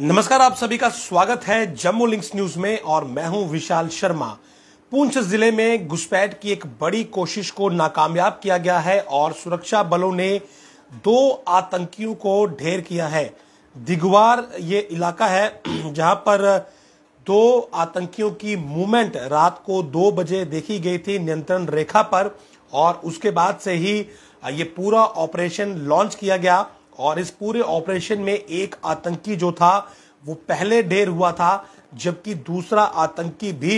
नमस्कार आप सभी का स्वागत है जम्मू लिंक्स न्यूज में और मैं हूं विशाल शर्मा पूंछ जिले में घुसपैठ की एक बड़ी कोशिश को नाकामयाब किया गया है और सुरक्षा बलों ने दो आतंकियों को ढेर किया है दिगवार ये इलाका है जहां पर दो आतंकियों की मूवमेंट रात को दो बजे देखी गई थी नियंत्रण रेखा पर और उसके बाद से ही ये पूरा ऑपरेशन लॉन्च किया गया और इस पूरे ऑपरेशन में एक आतंकी जो था वो पहले ढेर हुआ था जबकि दूसरा आतंकी भी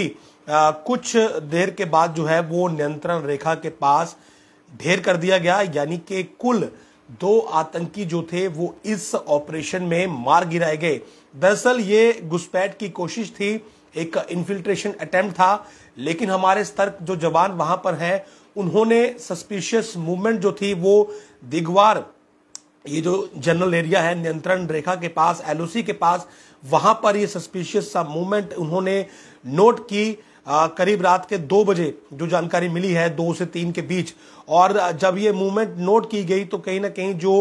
आ, कुछ देर के बाद जो है वो नियंत्रण रेखा के पास ढेर कर दिया गया यानी कि कुल दो आतंकी जो थे वो इस ऑपरेशन में मार गिराए गए दरअसल ये घुसपैठ की कोशिश थी एक इन्फिल्ट्रेशन अटेम्प्ट था लेकिन हमारे स्तर जो जवान वहां पर हैं उन्होंने सस्पिशियस मूवमेंट जो थी वो दिगवार ये जो जनरल एरिया है नियंत्रण रेखा के पास एलओसी के पास वहां पर ये सस्पिशियस सा मूवमेंट उन्होंने नोट की आ, करीब रात के दो बजे जो जानकारी मिली है दो से तीन के बीच और जब ये मूवमेंट नोट की गई तो कहीं ना कहीं जो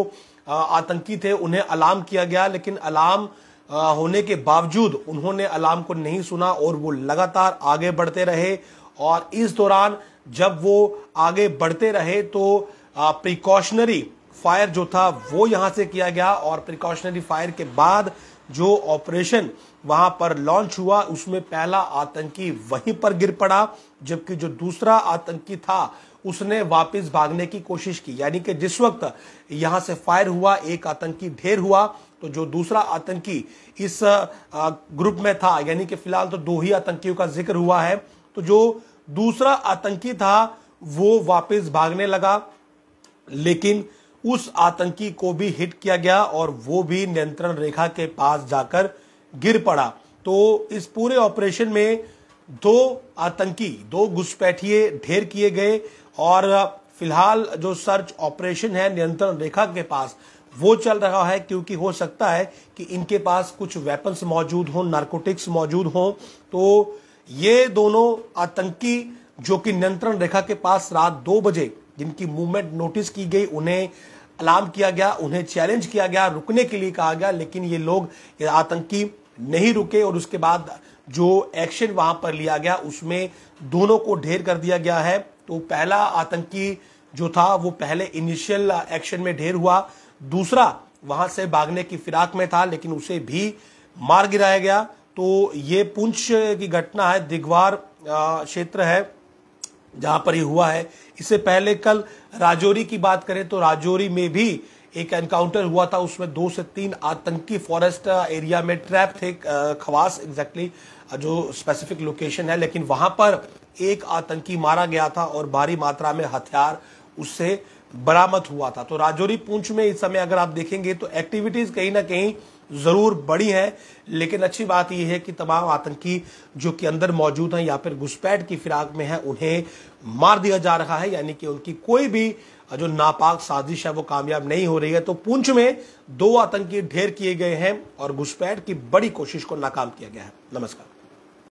आ, आतंकी थे उन्हें अलार्म किया गया लेकिन अलार्म होने के बावजूद उन्होंने अलार्म को नहीं सुना और वो लगातार आगे बढ़ते रहे और इस दौरान जब वो आगे बढ़ते रहे तो प्रिकॉशनरी फायर जो था वो यहां से किया गया और प्रिकॉशनरी फायर के बाद जो ऑपरेशन वहां पर लॉन्च हुआ उसमें पहला आतंकी वहीं पर गिर पड़ा जबकि जो दूसरा आतंकी था उसने वापस भागने की कोशिश की यानी कि जिस वक्त यहां से फायर हुआ एक आतंकी ढेर हुआ तो जो दूसरा आतंकी इस ग्रुप में था यानी कि फिलहाल तो दो ही आतंकियों का जिक्र हुआ है तो जो दूसरा आतंकी था वो वापस भागने लगा लेकिन उस आतंकी को भी हिट किया गया और वो भी नियंत्रण रेखा के पास जाकर गिर पड़ा तो इस पूरे ऑपरेशन में दो आतंकी दो घुसपैठिए ढेर किए गए और फिलहाल जो सर्च ऑपरेशन है नियंत्रण रेखा के पास वो चल रहा है क्योंकि हो सकता है कि इनके पास कुछ वेपन्स मौजूद हों नारकोटिक्स मौजूद हों तो ये दोनों आतंकी जो कि नियंत्रण रेखा के पास रात दो बजे जिनकी मूवमेंट नोटिस की गई उन्हें अलार्म किया गया उन्हें चैलेंज किया गया रुकने के लिए कहा गया लेकिन ये लोग आतंकी नहीं रुके और उसके बाद जो एक्शन वहां पर लिया गया उसमें दोनों को ढेर कर दिया गया है तो पहला आतंकी जो था वो पहले इनिशियल एक्शन में ढेर हुआ दूसरा वहां से भागने की फिराक में था लेकिन उसे भी मार गिराया गया तो ये पुंछ की घटना है दिगवार क्षेत्र है जहां पर ये हुआ है इससे पहले कल राजौरी की बात करें तो राजौरी में भी एक एनकाउंटर हुआ था उसमें दो से तीन आतंकी फॉरेस्ट एरिया में ट्रैप थे खवास एग्जैक्टली जो स्पेसिफिक लोकेशन है लेकिन वहां पर एक आतंकी मारा गया था और भारी मात्रा में हथियार उससे बरामद हुआ था तो राजौरी पूंछ में इस समय अगर आप देखेंगे तो एक्टिविटीज कहीं ना कहीं ज़रूर बड़ी है लेकिन अच्छी बात यह है कि तमाम आतंकी जो कि अंदर मौजूद हैं या फिर घुसपैठ की फिराक में हैं उन्हें मार दिया जा रहा है यानी कि उनकी कोई भी जो नापाक साजिश है वो कामयाब नहीं हो रही है तो पूंछ में दो आतंकी ढेर किए गए हैं और घुसपैठ की बड़ी कोशिश को नाकाम किया गया है नमस्कार